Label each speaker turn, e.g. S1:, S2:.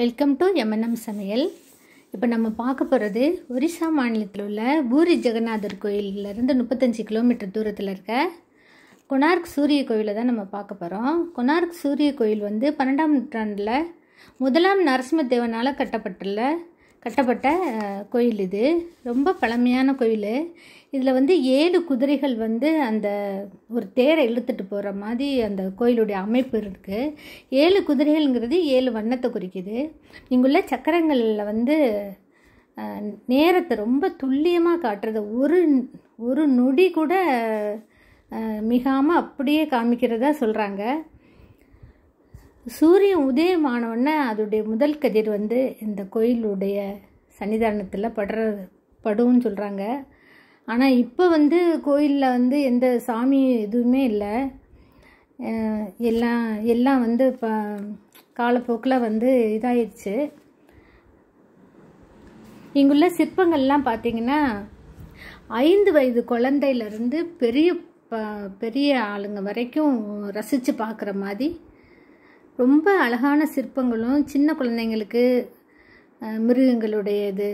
S1: welcome to M&M சமையல் இப்போ நம்ம பார்க்க போகிறது ஒரிசா மாநிலத்தில் உள்ள பூரி ஜெகநாதர் கோயிலிருந்து முப்பத்தஞ்சு கிலோமீட்டர் தூரத்தில் இருக்க கொனார்க் சூரிய கோயிலை தான் நம்ம பார்க்க போகிறோம் கொனார்க் சூரிய கோயில் வந்து பன்னெண்டாம் நூற்றாண்டில் முதலாம் நரசிம்ம தேவனால் கட்டப்பட்டுள்ள கட்டப்பட்ட கோயில் இது ரொம்ப பழமையான கோயில் இதில் வந்து ஏழு குதிரைகள் வந்து அந்த ஒரு தேரை இழுத்துட்டு போகிற மாதிரி அந்த கோயிலுடைய அமைப்பு இருக்குது ஏழு குதிரைகள்ங்கிறது ஏழு வண்ணத்தை குறிக்குது இங்குள்ள சக்கரங்களில் வந்து நேரத்தை ரொம்ப துல்லியமாக காட்டுறது ஒரு ஒரு நொடி கூட மிகாமல் அப்படியே காமிக்கிறதா சொல்கிறாங்க சூரியன் உதயமானவுடனே அதோடைய முதல் கதிர் வந்து இந்த கோயிலுடைய சன்னிதானத்தில் படுற படும்னு சொல்கிறாங்க ஆனால் இப்போ வந்து கோயிலில் வந்து எந்த சாமி எதுவுமே இல்லை எல்லாம் எல்லாம் வந்து இப்போ காலப்போக்கில் வந்து இதாயிடுச்சு இங்குள்ள சிற்பங்கள்லாம் பார்த்திங்கன்னா ஐந்து வயது குழந்தையிலருந்து பெரிய பெரிய ஆளுங்க வரைக்கும் ரசித்து பார்க்குற மாதிரி ரொம்ப அழகான சிற்பங்களும் சின்ன குழந்தைங்களுக்கு மிருகங்களுடைய இது